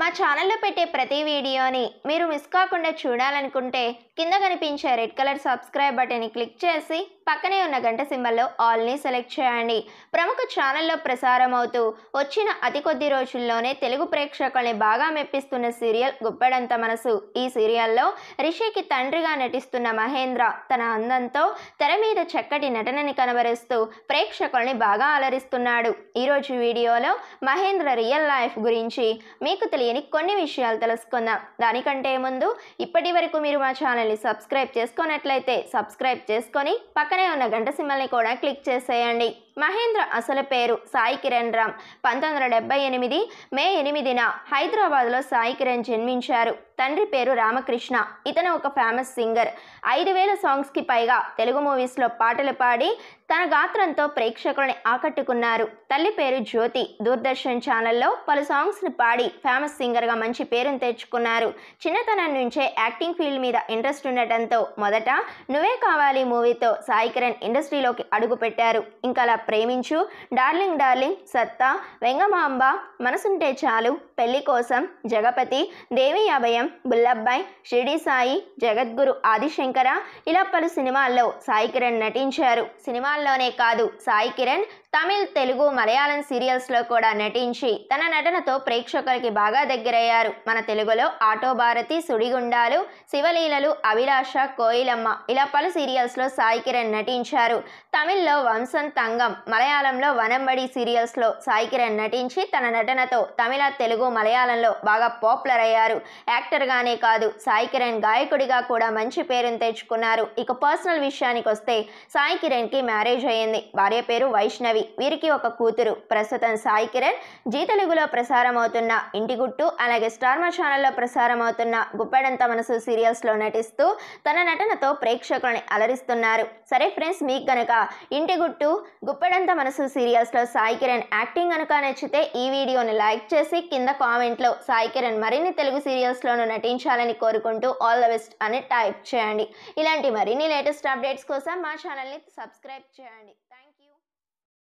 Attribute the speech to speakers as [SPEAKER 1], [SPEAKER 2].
[SPEAKER 1] మా ఛానల్లో పెట్టే ప్రతి వీడియోని మీరు మిస్ కాకుండా చూడాలనుకుంటే కింద కనిపించే రెడ్ కలర్ సబ్స్క్రైబ్ బటన్ని క్లిక్ చేసి పక్కనే ఉన్న గంట సింబల్లో ఆల్ని సెలెక్ట్ చేయండి ప్రముఖ ఛానల్లో ప్రసారం అవుతూ వచ్చిన అతి కొద్ది రోజుల్లోనే తెలుగు ప్రేక్షకుల్ని బాగా మెప్పిస్తున్న సీరియల్ గుప్పెడంత మనసు ఈ సీరియల్లో రిషికి తండ్రిగా నటిస్తున్న మహేంద్ర తన అందంతో తెర మీద చక్కటి నటనని కనబరుస్తూ ప్రేక్షకుల్ని బాగా అలరిస్తున్నాడు ఈరోజు వీడియోలో మహేంద్ర రియల్ లైఫ్ గురించి మీకు తెలియ తెలియని కొన్ని విషయాలు తెలుసుకుందాం దానికంటే ముందు ఇప్పటి వరకు మీరు మా ఛానల్ని సబ్స్క్రైబ్ చేసుకున్నట్లయితే సబ్స్క్రైబ్ చేసుకొని పక్కనే ఉన్న గంట సింబల్ని కూడా క్లిక్ చేసేయండి మహేంద్ర అసలు పేరు సాయి కిరణ్ రామ్ పంతొమ్మిది వందల డెబ్బై ఎనిమిది మే ఎనిమిదిన హైదరాబాద్లో సాయి కిరణ్ జన్మించారు తండ్రి పేరు రామకృష్ణ ఇతను ఒక ఫేమస్ సింగర్ ఐదు వేల సాంగ్స్కి పైగా తెలుగు మూవీస్లో పాటలు పాడి తన గాత్రంతో ప్రేక్షకులని ఆకట్టుకున్నారు తల్లి పేరు జ్యోతి దూరదర్శన్ ఛానల్లో పలు సాంగ్స్ని పాడి ఫేమస్ సింగర్గా మంచి పేరును తెచ్చుకున్నారు చిన్నతనం నుంచే యాక్టింగ్ ఫీల్డ్ మీద ఇంట్రెస్ట్ ఉండటంతో మొదట నువ్వే కావాలి మూవీతో సాయి కిరణ్ ఇండస్ట్రీలోకి అడుగుపెట్టారు ఇంకా ప్రేమించు డార్లింగ్ డార్లింగ్ సత్తా వెంగమాంబ మనసుంటే చాలు పెళ్లి కోసం జగపతి దేవి అభయం బుల్లబ్బాయ్ షిరిడి సాయి జగద్గురు ఆదిశంకర ఇలా పలు సినిమాల్లో సాయి కిరణ్ నటించారు సినిమాల్లోనే కాదు సాయి కిరణ్ తమిళ్ తెలుగు మలయాళం సీరియల్స్లో కూడా నటించి తన నటనతో ప్రేక్షకులకి బాగా దగ్గరయ్యారు మన తెలుగులో ఆటో భారతి సుడిగుండాలు శివలీలలు అభిలాష కోయిలమ్మ ఇలా పలు సీరియల్స్లో సాయి కిరణ్ నటించారు తమిళ్లో వంశం తంగం సంగం మలయాళంలో వనంబడి సీరియల్స్లో సాయి కిరణ్ నటించి తన నటనతో తమిళ తెలుగు మలయాళంలో బాగా పాపులర్ అయ్యారు యాక్టర్గానే కాదు సాయి కిరణ్ గాయకుడిగా కూడా మంచి పేరును తెచ్చుకున్నారు ఇక పర్సనల్ విషయానికి వస్తే సాయి కిరణ్కి మ్యారేజ్ అయ్యింది భార్య పేరు వైష్ణవి వీరికి ఒక కూతురు ప్రస్తుతం సాయి కిరణ్ జీ తెలుగులో ప్రసారం అవుతున్న ఇంటి గుట్టు అలాగే స్టార్మా ఛానల్లో ప్రసారం అవుతున్న గుప్పెడంత మనసు సీరియల్స్లో నటిస్తూ తన నటనతో ప్రేక్షకులని అలరిస్తున్నారు సరే ఫ్రెండ్స్ మీకు గనక ఇంటి గుట్టు గుప్పెడంత మనసు సీరియల్స్లో సాయి కిరణ్ యాక్టింగ్ కనుక నచ్చితే ఈ వీడియోని లైక్ చేసి కింద కామెంట్లో సాయి కిరణ్ మరిన్ని తెలుగు సీరియల్స్లోనూ నటించాలని కోరుకుంటూ ఆల్ ద బెస్ట్ అని టైప్ చేయండి ఇలాంటి మరిన్ని లేటెస్ట్ అప్డేట్స్ కోసం మా ఛానల్ని సబ్స్క్రైబ్ చేయండి